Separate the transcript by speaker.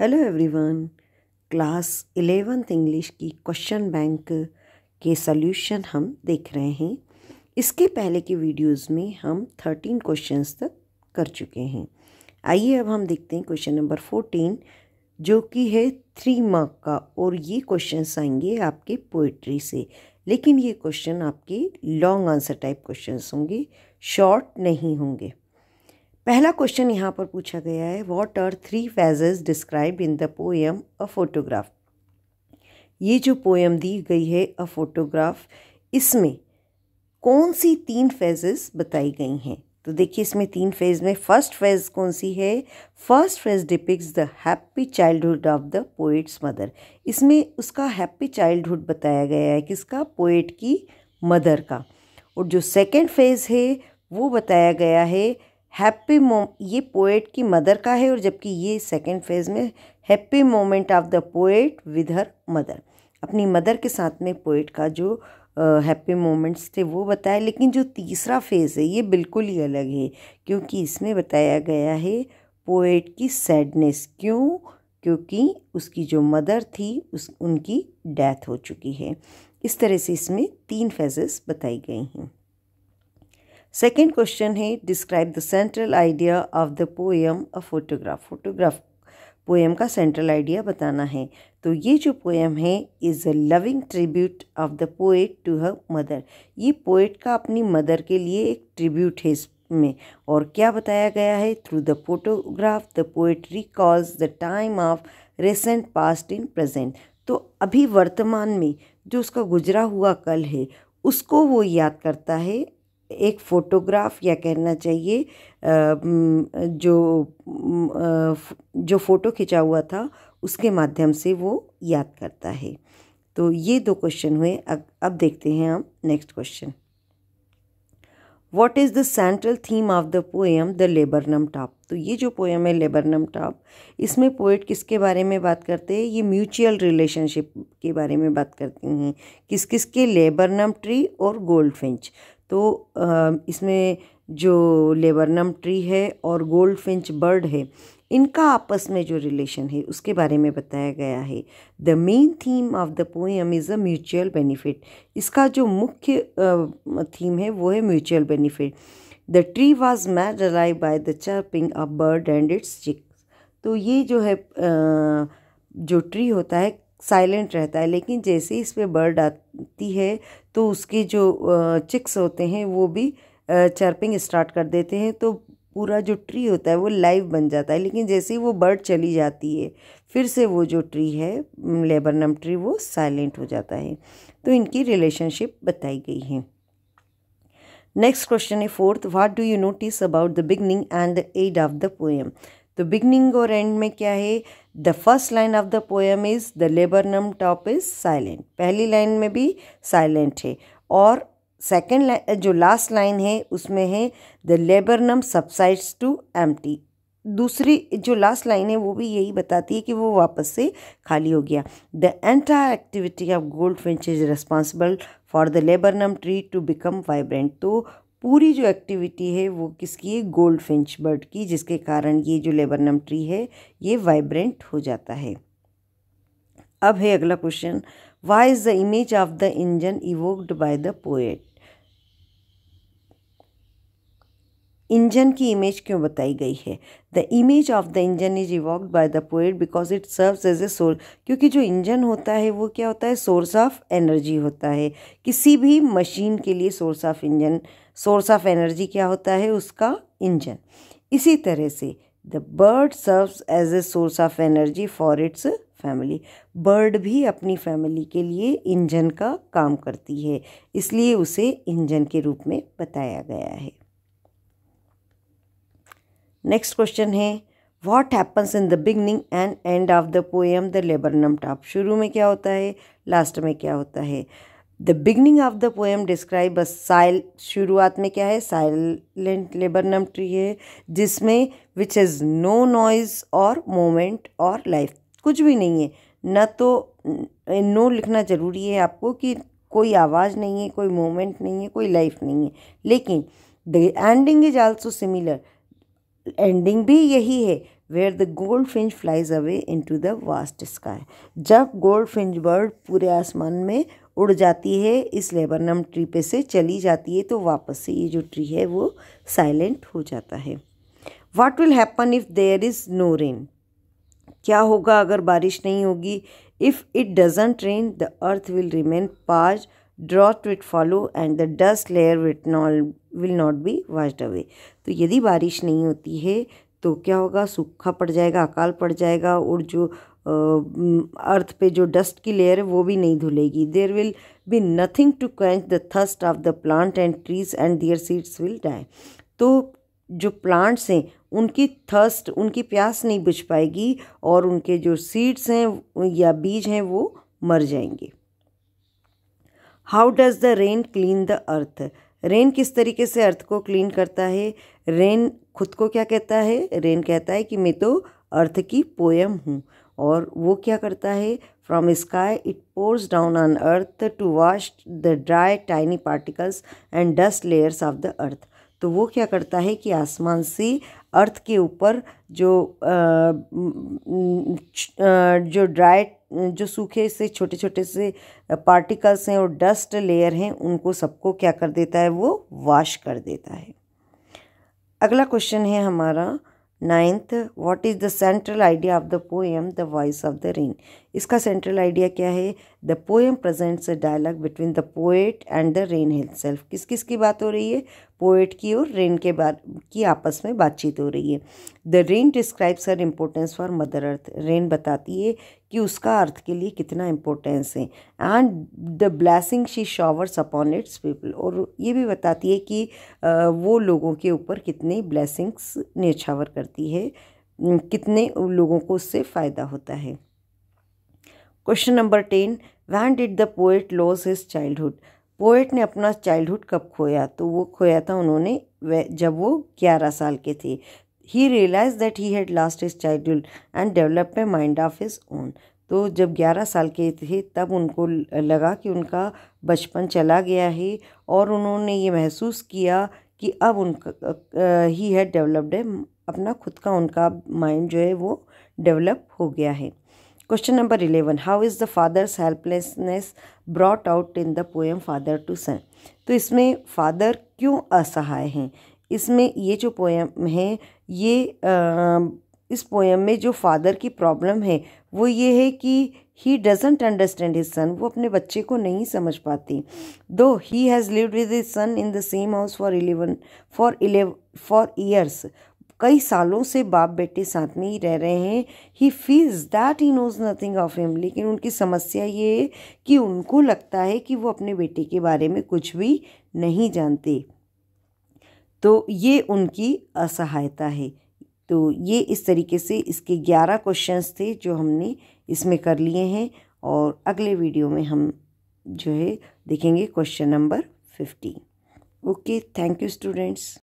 Speaker 1: hello everyone class eleventh English की question bank के solution हम देख रहे हैं इसके पहले के वीडियोस में हम थर्टीन क्वेश्चंस तक कर चुके हैं आइए अब हम देखते हैं क्वेश्चन नंबर फोर्टीन जो कि है थ्री मार्क का और ये क्वेश्चंस आएंगे आपके पोइट्री से लेकिन ये क्वेश्चन आपके लॉन्ग आंसर टाइप क्वेश्चंस होंगे शॉर्ट नहीं होंगे पहला क्वेश्चन यहाँ पर पूछा गया है what are three phases describe in the poem a photograph ये जो पोएम दी गई है अ फोटोग्राफ इसमें कौन सी तीन फेजेस बताई गई हैं तो देखिए इसमें तीन फेज में फर्स्ट फेज कौन सी है first phase depicts the happy childhood of the poet's mother इसमें उसका हैप्पी चाइल्डहुड बताया गया है किसका पोएट की मदर का और जो सेकेंड फेज है वो बताया गया है हैप्पी मोम ये पोएट की मदर का है और जबकि ये सेकेंड फेज में happy moment of the poet with her mother अपनी मदर के साथ में पोएट का जो हैप्पी मोमेंट्स थे वो बताया लेकिन जो तीसरा फेज़ है ये बिल्कुल ही अलग है क्योंकि इसमें बताया गया है पोएट की सैडनेस क्यों क्योंकि उसकी जो मदर थी उस उनकी डेथ हो चुकी है इस तरह से इसमें तीन फेजेस बताई गई हैं सेकेंड क्वेश्चन है describe the central idea of the poem a photograph photograph poem का सेंट्रल आइडिया बताना है तो ये जो पोएम है is a loving tribute of the poet to her mother ये पोएट का अपनी मदर के लिए एक ट्रिब्यूट है इसमें और क्या बताया गया है through the photograph the poet recalls the time of recent past in present तो अभी वर्तमान में जो उसका गुजरा हुआ कल है उसको वो याद करता है एक फ़ोटोग्राफ या कहना चाहिए जो जो फ़ोटो खिंचा हुआ था उसके माध्यम से वो याद करता है तो ये दो क्वेश्चन हुए अब अब देखते हैं हम next question what is the central theme of the poem the laburnum top तो ये जो पोएम है लेबरनम टॉप इसमें पोइट किसके बारे में बात करते हैं ये म्यूचुअल रिलेशनशिप के बारे में बात करती हैं किस किस के लेबरनम ट्री और गोल्ड फिंच तो इसमें जो लेबरनम ट्री है और गोल्ड फिंच बर्ड है इनका आपस में जो रिलेशन है उसके बारे में बताया गया है the main theme of the poem is a mutual benefit इसका जो मुख्य थीम है वो है mutual benefit the tree was made alive by the chirping of bird and its chick तो ये जो है जो ट्री होता है साइलेंट रहता है लेकिन जैसे ही इस पर बर्ड आती है तो उसके जो चिक्स होते हैं वो भी चर्पिंग स्टार्ट कर देते हैं तो पूरा जो ट्री होता है वो लाइव बन जाता है लेकिन जैसे ही वो बर्ड चली जाती है फिर से वो जो ट्री है लेबरनम ट्री वो साइलेंट हो जाता है तो इनकी रिलेशनशिप बताई गई है नेक्स्ट क्वेश्चन है fourth what do you notice about the beginning and the end of the poem तो बिगनिंग और एंड में क्या है the first line of the poem is the laburnum top is silent पहली लाइन में भी silent है और सेकेंड जो लास्ट लाइन है उसमें है द लेबरनम सबसाइड्स टू एम दूसरी जो लास्ट लाइन है वो भी यही बताती है कि वो वापस से खाली हो गया the entire activity of goldfinch is responsible for the laburnum tree to become vibrant तो पूरी जो एक्टिविटी है वो किसकी है गोल्ड फिंच बर्ड की जिसके कारण ये जो लेबरनम ट्री है ये वाइब्रेंट हो जाता है अब है अगला question why is the image of the engine evoked by the poet engine की इमेज क्यों बताई गई है the image of the engine is evoked by the poet because it serves as a source क्योंकि जो इंजन होता है वो क्या होता है सोर्स ऑफ एनर्जी होता है किसी भी मशीन के लिए source of engine source of energy क्या होता है उसका इंजन इसी तरह से the bird serves as a source of energy for its family bird भी अपनी फैमिली के लिए इंजन का काम करती है इसलिए उसे इंजन के रूप में बताया गया है नेक्स्ट क्वेश्चन है what happens in the beginning and end of the poem the laburnum top शुरू में क्या होता है लास्ट में क्या होता है the beginning of the poem describe a साइल शुरुआत में क्या है साइलेंट लेबरनम ट्री है जिसमें विच इज़ नो नॉइज और मोमेंट और लाइफ कुछ भी नहीं है न तो नो लिखना ज़रूरी है आपको कि कोई आवाज़ नहीं है कोई मोमेंट नहीं है कोई लाइफ नहीं है लेकिन the ending is also similar ending भी यही है where the goldfinch flies away into the vast sky जब गोल्ड फिंच बर्ड पूरे आसमान में उड़ जाती है इस लेबरनम ट्री पे से चली जाती है तो वापस से ये जो ट्री है वो साइलेंट हो जाता है what will happen if there is no rain क्या होगा अगर बारिश नहीं होगी if it doesn't rain the earth will remain parched drought will follow and the dust layer with all will not be washed away तो यदि बारिश नहीं होती है तो क्या होगा सूखा पड़ जाएगा अकाल पड़ जाएगा और जो अर्थ पे जो डस्ट की लेयर है वो भी नहीं धुलेगी there will be nothing to quench the thirst of the plant and trees and their seeds will die तो जो प्लांट्स हैं उनकी थर्स्ट उनकी प्यास नहीं बुझ पाएगी और उनके जो सीड्स हैं या बीज हैं वो मर जाएंगे how does the rain clean the earth rain किस तरीके से अर्थ को क्लीन करता है रेन खुद को क्या कहता है रेन कहता है कि मैं तो अर्थ की पोयम हूँ और वो क्या करता है from sky it pours down on earth to wash the dry tiny particles and dust layers of the earth तो वो क्या करता है कि आसमान से अर्थ के ऊपर जो जो ड्राई जो सूखे से छोटे छोटे से पार्टिकल्स हैं और डस्ट लेयर हैं उनको सबको क्या कर देता है वो वॉश कर देता है अगला क्वेश्चन है हमारा ninth what is the central idea of the poem the voice of the rain इसका सेंट्रल आइडिया क्या है the poem presents a dialogue between the poet and the rain self किस किस की बात हो रही है पोएट की और रेन के बाद की आपस में बातचीत हो रही है the rain describes her importance for mother earth rain बताती है कि उसका अर्थ के लिए कितना इम्पोर्टेंस है and the blessing she showers upon its people और ये भी बताती है कि वो लोगों के ऊपर कितनी ब्लैसिंग्स न्यौछावर करती है कितने लोगों को उससे फ़ायदा होता है question number ten when did the poet lose his childhood poet ने अपना चाइल्डहुड कब खोया तो वो खोया था उन्होंने जब वो ग्यारह साल के थे ही realize that he had lost his childhood and develop a mind of his own तो जब ग्यारह साल के थे तब उनको लगा कि उनका बचपन चला गया है और उन्होंने ये महसूस किया कि अब उनका ही हैड डेवलप्ड है अपना खुद का उनका माइंड जो है वो डेवलप हो गया है question number eleven how is the father's helplessness brought out in the poem father to son तो इसमें फादर क्यों असहाय हैं इसमें ये जो पोएम है ये आ, इस पोएम में जो फादर की प्रॉब्लम है वो ये है कि he doesn't understand his son वो अपने बच्चे को नहीं समझ पाती though he has lived with his son in the same house for eleven for eleven for years कई सालों से बाप बेटे साथ में ही रह रहे हैं he feels that he knows nothing of him लेकिन उनकी समस्या ये है कि उनको लगता है कि वो अपने बेटे के बारे में कुछ भी नहीं जानते तो ये उनकी असहायता है तो ये इस तरीके से इसके ग्यारह क्वेश्चंस थे जो हमने इसमें कर लिए हैं और अगले वीडियो में हम जो है देखेंगे question number fifteen okay thank you students